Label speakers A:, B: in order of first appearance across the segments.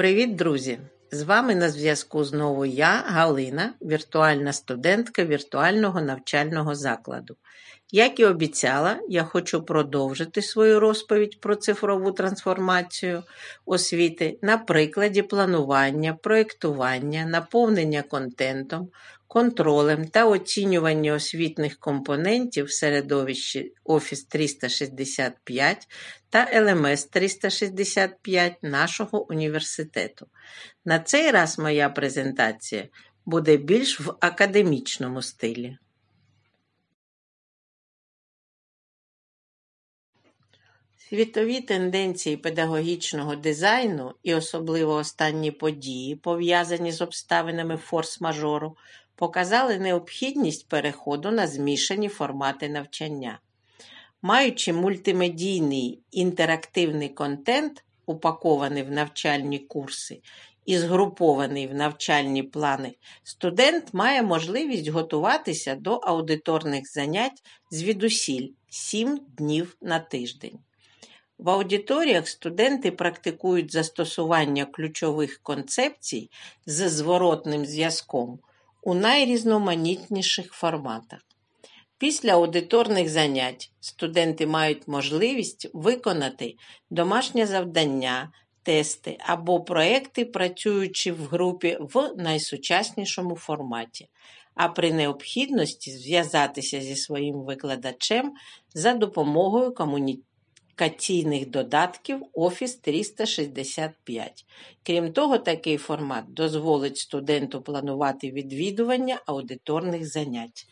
A: Привіт, друзі! З вами на зв'язку знову я, Галина, віртуальна студентка віртуального навчального закладу. Як і обіцяла, я хочу продовжити свою розповідь про цифрову трансформацію освіти на прикладі планування, проєктування, наповнення контентом, контролем та оцінювання освітних компонентів в середовищі Office 365 та LMS 365 нашого університету. На цей раз моя презентація буде більш в академічному стилі. Світові тенденції педагогічного дизайну і особливо останні події, пов'язані з обставинами форс-мажору, показали необхідність переходу на змішані формати навчання. Маючи мультимедійний інтерактивний контент, упакований в навчальні курси і згрупований в навчальні плани, студент має можливість готуватися до аудиторних занять звідусіль 7 днів на тиждень. В аудиторіях студенти практикують застосування ключових концепцій з зворотним зв'язком у найрізноманітніших форматах. Після аудиторних занять студенти мають можливість виконати домашнє завдання, тести або проекти, працюючи в групі в найсучаснішому форматі, а при необхідності зв'язатися зі своїм викладачем за допомогою комунікації катійних додатків Office 365. Крім того, такий формат дозволить студенту планувати відвідування аудиторних занять.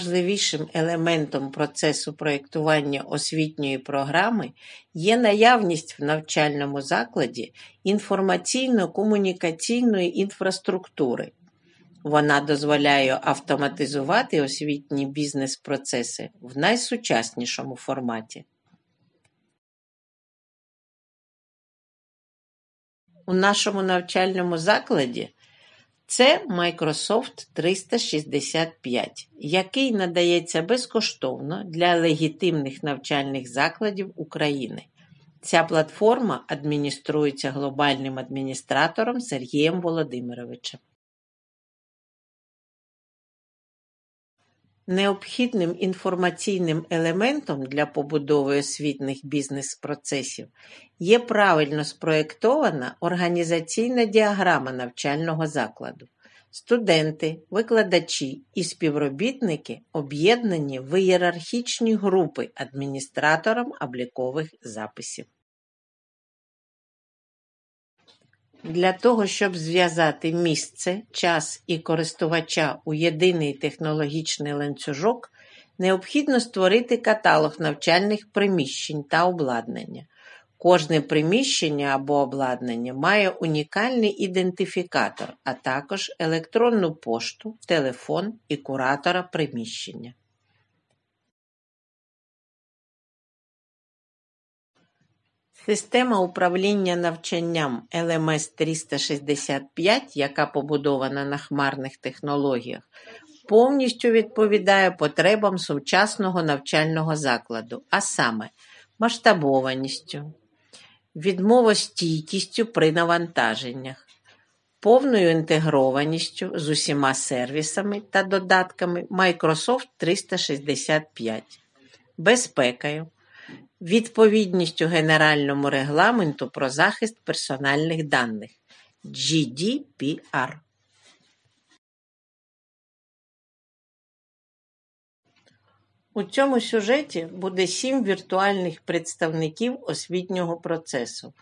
A: найважливішим елементом процесу проєктування освітньої програми є наявність в навчальному закладі інформаційно-комунікаційної інфраструктури. Вона дозволяє автоматизувати освітні бізнес-процеси в найсучаснішому форматі. У нашому навчальному закладі це Microsoft 365, який надається безкоштовно для легітимних навчальних закладів України. Ця платформа адмініструється глобальним адміністратором Сергієм Володимировичем. необхідним інформаційним елементом для побудови освітних бізнес-процесів є правильно спроєктована організаційна діаграма навчального закладу. Студенти, викладачі і співробітники об'єднані в ієрархічні групи адміністратором облікових записів. Для того, щоб зв'язати місце, час і користувача у єдиний технологічний ланцюжок, необхідно створити каталог навчальних приміщень та обладнання. Кожне приміщення або обладнання має унікальний ідентифікатор, а також електронну пошту, телефон і куратора приміщення. Система управління навчанням LMS 365, яка побудована на хмарних технологіях, повністю відповідає потребам сучасного навчального закладу, а саме масштабованістю, відмовостійкістю при навантаженнях, повною інтегрованістю з усіма сервісами та додатками Microsoft 365, безпекою відповідністю Генеральному регламенту про захист персональних даних GDPR. У цьому сюжеті буде сім віртуальних представників освітнього процесу.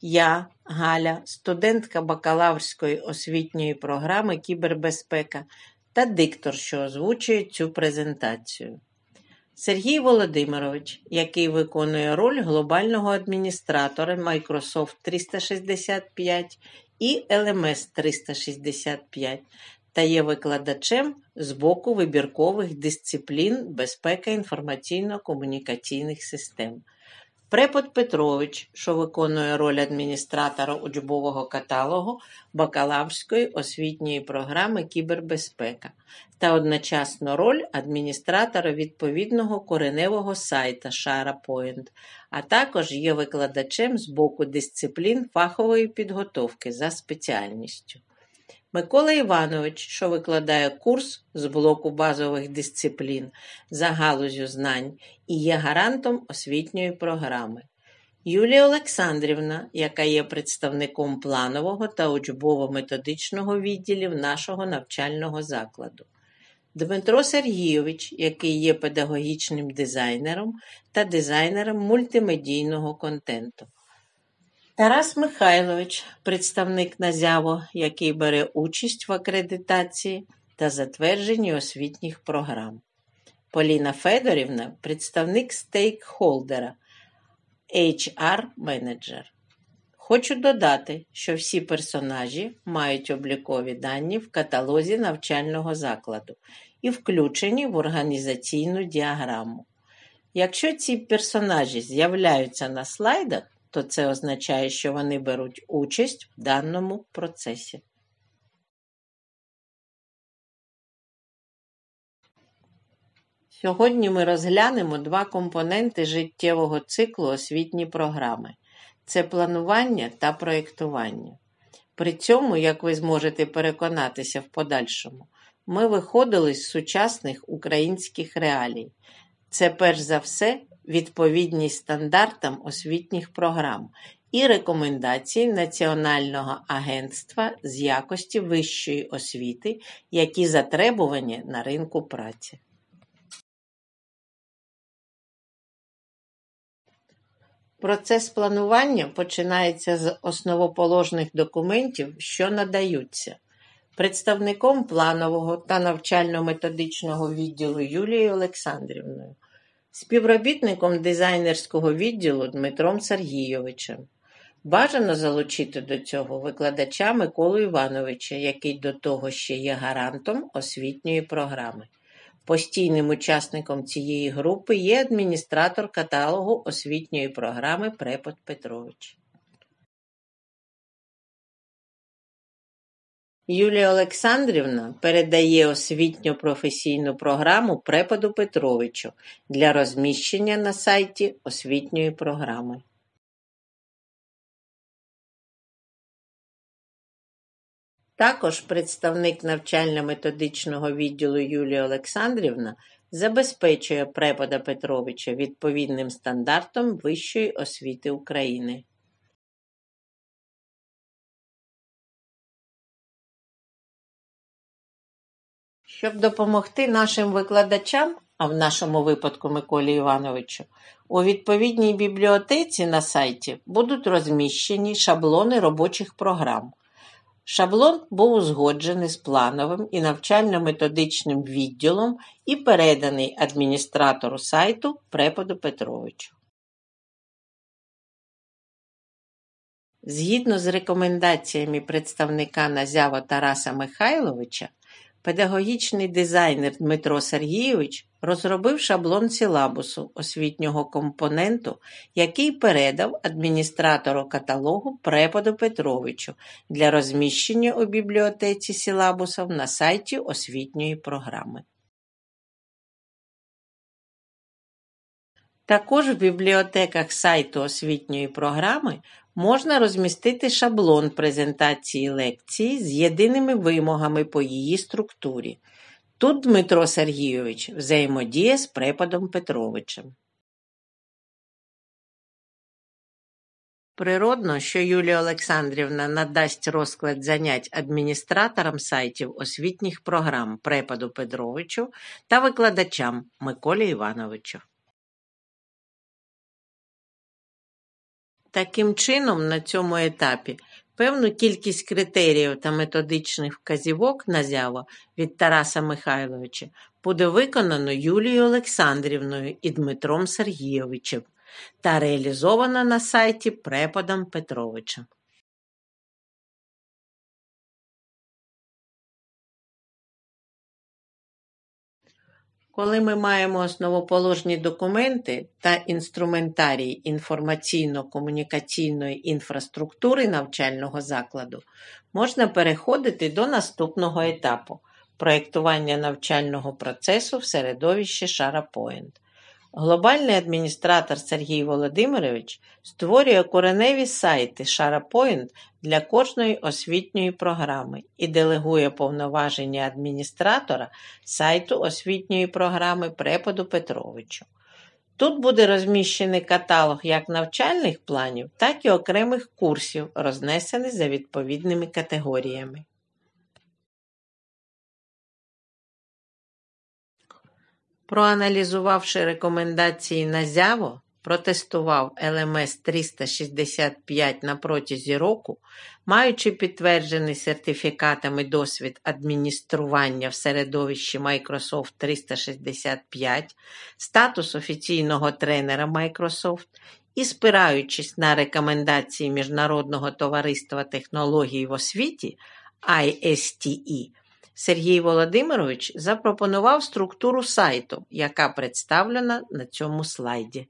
A: Я, Галя, студентка бакалаврської освітньої програми Кібербезпека та диктор, що озвучує цю презентацію. Сергій Володимирович, який виконує роль глобального адміністратора Microsoft 365 і LMS 365 та є викладачем з боку вибіркових дисциплін безпека інформаційно-комунікаційних систем. Препод Петрович, що виконує роль адміністратора учбового каталогу бакалаврської освітньої програми Кібербезпека та одночасно роль адміністратора відповідного кореневого сайта SharaPoint, а також є викладачем з боку дисциплін фахової підготовки за спеціальністю. Микола Іванович, що викладає курс з блоку базових дисциплін за галузю знань і є гарантом освітньої програми. Юлія Олександрівна, яка є представником планового та учбово-методичного відділів нашого навчального закладу. Дмитро Сергійович, який є педагогічним дизайнером та дизайнером мультимедійного контенту. Тарас Михайлович, представник Назяво, який бере участь в акредитації та затвердженні освітніх програм. Поліна Федорівна представник стейкхолдера, HR-менеджер. Хочу додати, що всі персонажі мають облікові дані в каталозі навчального закладу і включені в організаційну діаграму. Якщо ці персонажі з'являються на слайдах, то це означає, що вони беруть участь в даному процесі. Сьогодні ми розглянемо два компоненти життєвого циклу освітні програми це планування та проєктування. При цьому, як ви зможете переконатися в подальшому, ми виходили з сучасних українських реалій. Це перш за все відповідність стандартам освітніх програм і рекомендацій Національного агентства з якості вищої освіти, які затребувані на ринку праці. Процес планування починається з основоположних документів, що надаються. Представником планового та навчально-методичного відділу Юлією Олександрівною співробітником дизайнерського відділу Дмитром Сергійовичем. Бажано залучити до цього викладача Миколу Івановича, який до того ще є гарантом освітньої програми. Постійним учасником цієї групи є адміністратор каталогу освітньої програми Препод Петрович. Юлія Олександрівна передає освітньо-професійну програму Препаду Петровичу для розміщення на сайті освітньої програми. Також представник навчально-методичного відділу Юлія Олександрівна забезпечує препода Петровича відповідним стандартом вищої освіти України. щоб допомогти нашим викладачам, а в нашому випадку Миколі Івановичу, у відповідній бібліотеці на сайті будуть розміщені шаблони робочих програм. Шаблон був узгоджений з плановим і навчально-методичним відділом і переданий адміністратору сайту Преподу Петровичу. Згідно з рекомендаціями представника Назява Тараса Михайловича, Педагогічний дизайнер Дмитро Сергійович розробив шаблон сілабусу освітнього компоненту, який передав адміністратору каталогу преподу Петровичу для розміщення у бібліотеці Сілабусом на сайті освітньої програми. Також в бібліотеках сайту освітньої програми можна розмістити шаблон презентації лекції з єдиними вимогами по її структурі. Тут Дмитро Сергійович взаємодіє з преподом Петровичем. Природно, що Юлія Олександрівна надасть розклад занять адміністраторам сайтів освітніх програм препаду Петровичу та викладачам Миколі Івановичу. Таким чином, на цьому етапі певну кількість критеріїв та методичних вказівок на зяво від Тараса Михайловича буде виконано Юлією Олександрівною і Дмитром Сергійовичем та реалізовано на сайті преподом Петровичем. Коли ми маємо основоположні документи та інструментарій інформаційно-комунікаційної інфраструктури навчального закладу, можна переходити до наступного етапу проєктування навчального процесу в середовищі SharaPoint. Глобальний адміністратор Сергій Володимирович створює кореневі сайти SharaPoint для кожної освітньої програми і делегує повноваження адміністратора сайту освітньої програми преподу Петровичу. Тут буде розміщений каталог як навчальних планів, так і окремих курсів, рознесених за відповідними категоріями. Проаналізувавши рекомендації Назяво, протестував ЛМС 365 на протязі року, маючи підтверджений сертифікатами досвід адміністрування в середовищі Microsoft 365, статус офіційного тренера Microsoft і спираючись на рекомендації Міжнародного товариства технологій в освіті ISTE, Сергій Володимирович запропонував структуру сайту, яка представлена на цьому слайді.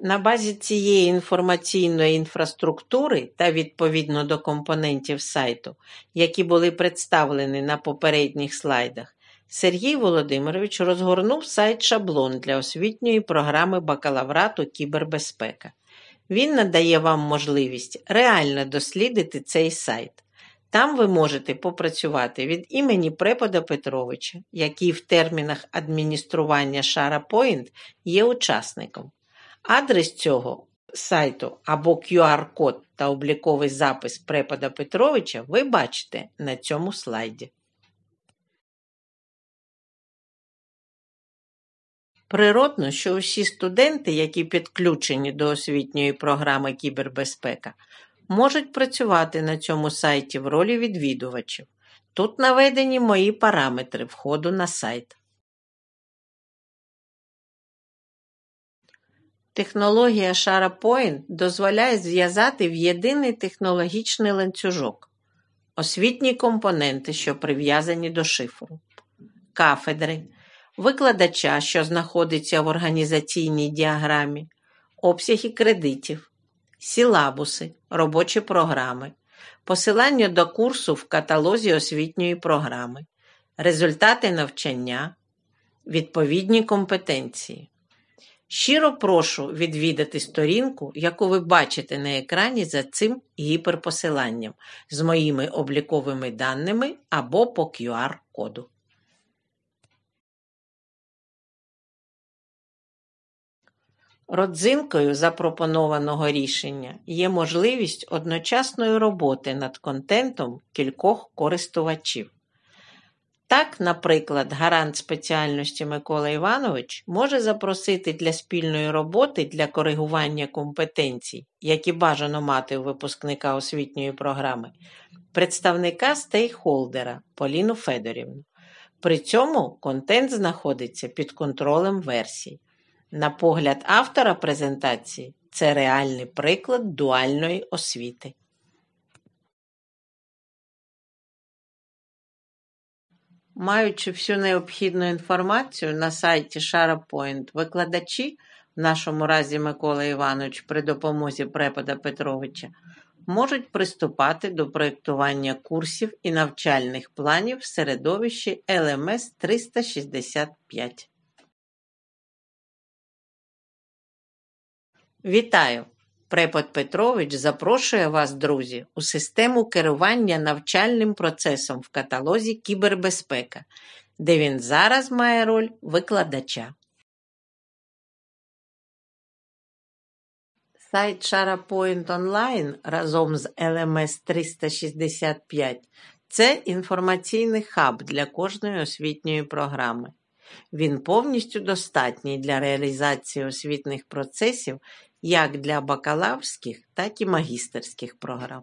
A: На базі цієї інформаційної інфраструктури та відповідно до компонентів сайту, які були представлені на попередніх слайдах, Сергій Володимирович розгорнув сайт шаблон для освітньої програми бакалаврату кібербезпека. Він надає вам можливість реально дослідити цей сайт. Там ви можете попрацювати від імені Препода Петровича, який в термінах адміністрування SharaPoint є учасником. Адрес цього сайту або QR-код та обліковий запис препада Петровича ви бачите на цьому слайді. Природно, що усі студенти, які підключені до освітньої програми кібербезпека, можуть працювати на цьому сайті в ролі відвідувачів. Тут наведені мої параметри входу на сайт. Технологія SharaPoint дозволяє зв'язати в єдиний технологічний ланцюжок, освітні компоненти, що прив'язані до шифру, кафедри, викладача, що знаходиться в організаційній діаграмі, обсяги кредитів, сілабуси, робочі програми, посилання до курсу в каталозі освітньої програми, результати навчання, відповідні компетенції. Щиро прошу відвідати сторінку, яку ви бачите на екрані за цим гіперпосиланням з моїми обліковими даними або по QR-коду. Родзинкою запропонованого рішення є можливість одночасної роботи над контентом кількох користувачів. Так, наприклад, гарант спеціальності Микола Іванович може запросити для спільної роботи для коригування компетенцій, які бажано мати у випускника освітньої програми, представника стейхолдера Поліну Федорівну. При цьому контент знаходиться під контролем версій. На погляд автора презентації, це реальний приклад дуальної освіти. Маючи всю необхідну інформацію на сайті SharaPoint, викладачі, в нашому разі Микола Іванович при допомозі препода Петровича, можуть приступати до проєктування курсів і навчальних планів в середовищі LMS 365. Вітаю! Препод Петрович запрошує вас, друзі, у систему керування навчальним процесом в каталозі Кібербезпека, де він зараз має роль викладача. Сайт SharaPoint Online разом з LMS 365 це інформаційний хаб для кожної освітньої програми. Він повністю достатній для реалізації освітних процесів як для бакалаврських, так і магістерських програм.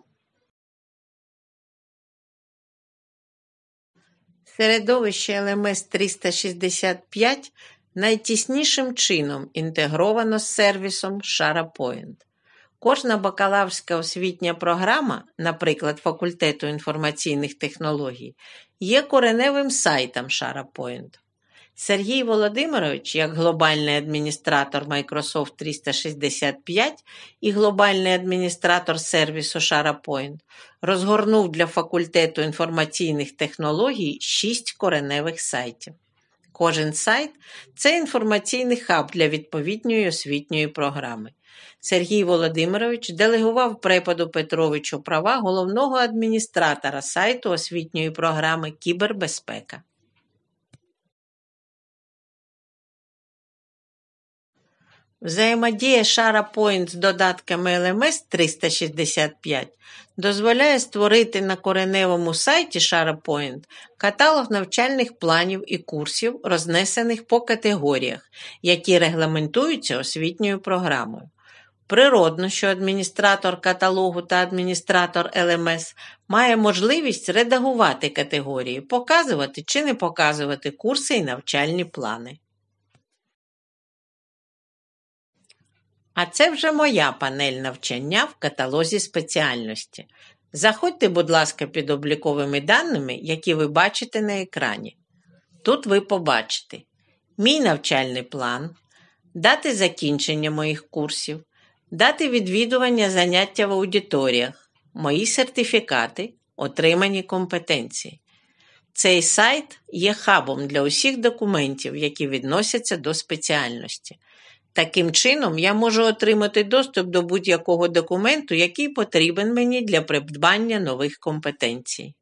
A: Середовище ЛМС 365 найтіснішим чином інтегровано з сервісом SharaPoint. Кожна бакалаврська освітня програма, наприклад, факультету інформаційних технологій, є кореневим сайтом SharaPoint. Сергій Володимирович, як глобальний адміністратор Microsoft 365 і глобальний адміністратор сервісу SharePoint, розгорнув для факультету інформаційних технологій шість кореневих сайтів. Кожен сайт це інформаційний хаб для відповідньої освітньої програми. Сергій Володимирович делегував препаду Петровичу права головного адміністратора сайту освітньої програми Кібербезпека. Взаємодія SharaPoint з додатками LMS 365 дозволяє створити на кореневому сайті SharaPoint каталог навчальних планів і курсів, рознесених по категоріях, які регламентуються освітньою програмою. Природно, що адміністратор каталогу та адміністратор LMS має можливість редагувати категорії, показувати чи не показувати курси і навчальні плани. А це вже моя панель навчання в каталозі спеціальності. Заходьте, будь ласка, під обліковими даними, які ви бачите на екрані. Тут ви побачите мій навчальний план, дати закінчення моїх курсів, дати відвідування заняття в аудиторіях, мої сертифікати, отримані компетенції. Цей сайт є хабом для усіх документів, які відносяться до спеціальності. Таким чином, я можу отримати доступ до будь-якого документу, який потрібен мені для придбання нових компетенцій.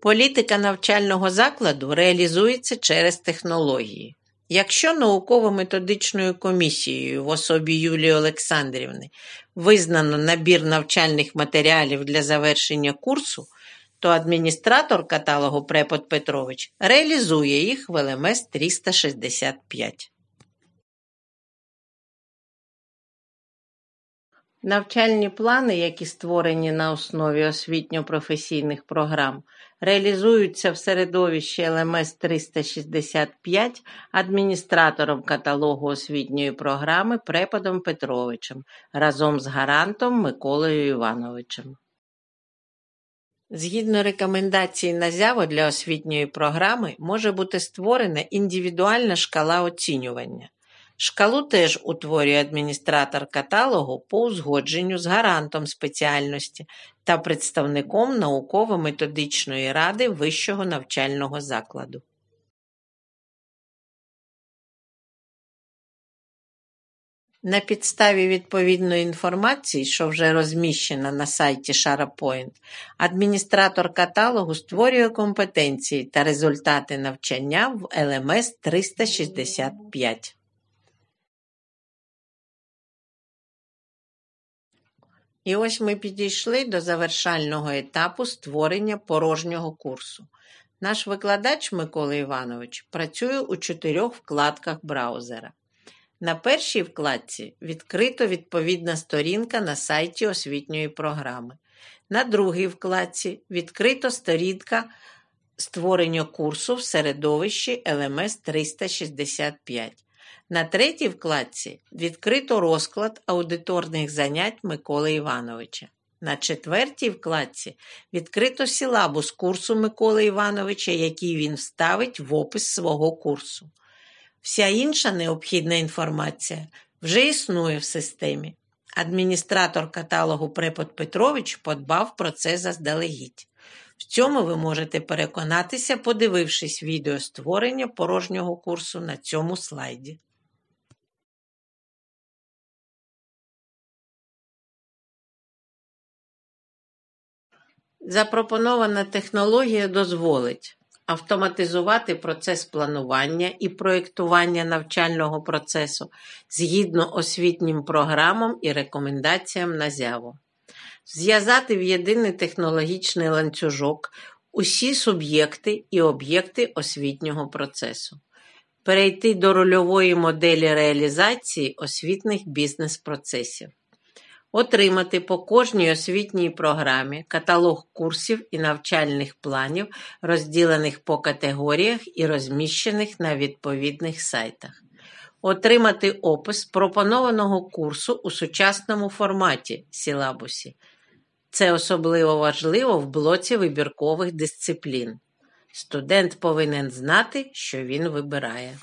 A: Політика навчального закладу реалізується через технології. Якщо науково-методичною комісією в особі Юлії Олександрівни визнано набір навчальних матеріалів для завершення курсу, то адміністратор каталогу Препод Петрович реалізує їх в ЛМС 365. Навчальні плани, які створені на основі освітньо-професійних програм, реалізуються в середовищі ЛМС 365 адміністратором каталогу освітньої програми Преподом Петровичем разом з гарантом Миколою Івановичем. Згідно рекомендацій Назяво для освітньої програми може бути створена індивідуальна шкала оцінювання. Шкалу теж утворює адміністратор каталогу по узгодженню з гарантом спеціальності та представником науково-методичної ради вищого навчального закладу. На підставі відповідної інформації, що вже розміщена на сайті SharaPoint, адміністратор каталогу створює компетенції та результати навчання в LMS 365. І ось ми підійшли до завершального етапу створення порожнього курсу. Наш викладач Микола Іванович працює у чотирьох вкладках браузера. На першій вкладці відкрито відповідна сторінка на сайті освітньої програми. На другій вкладці відкрито сторінка створення курсу в середовищі ЛМС 365. На третій вкладці відкрито розклад аудиторних занять Миколи Івановича. На четвертій вкладці відкрито сілабус курсу Миколи Івановича, який він вставить в опис свого курсу. Вся інша необхідна інформація вже існує в системі. Адміністратор каталогу Препод Петрович подбав про це заздалегідь. В цьому ви можете переконатися, подивившись відео створення порожнього курсу на цьому слайді. Запропонована технологія дозволить Автоматизувати процес планування і проєктування навчального процесу згідно освітнім програмам і рекомендаціям НАЗЯВО. Зв'язати в єдиний технологічний ланцюжок усі суб'єкти і об'єкти освітнього процесу, перейти до рольової моделі реалізації освітних бізнес-процесів. Отримати по кожній освітній програмі каталог курсів і навчальних планів, розділених по категоріях і розміщених на відповідних сайтах. Отримати опис пропонованого курсу у сучасному форматі сілабусі. Це особливо важливо в блоці вибіркових дисциплін. Студент повинен знати, що він вибирає.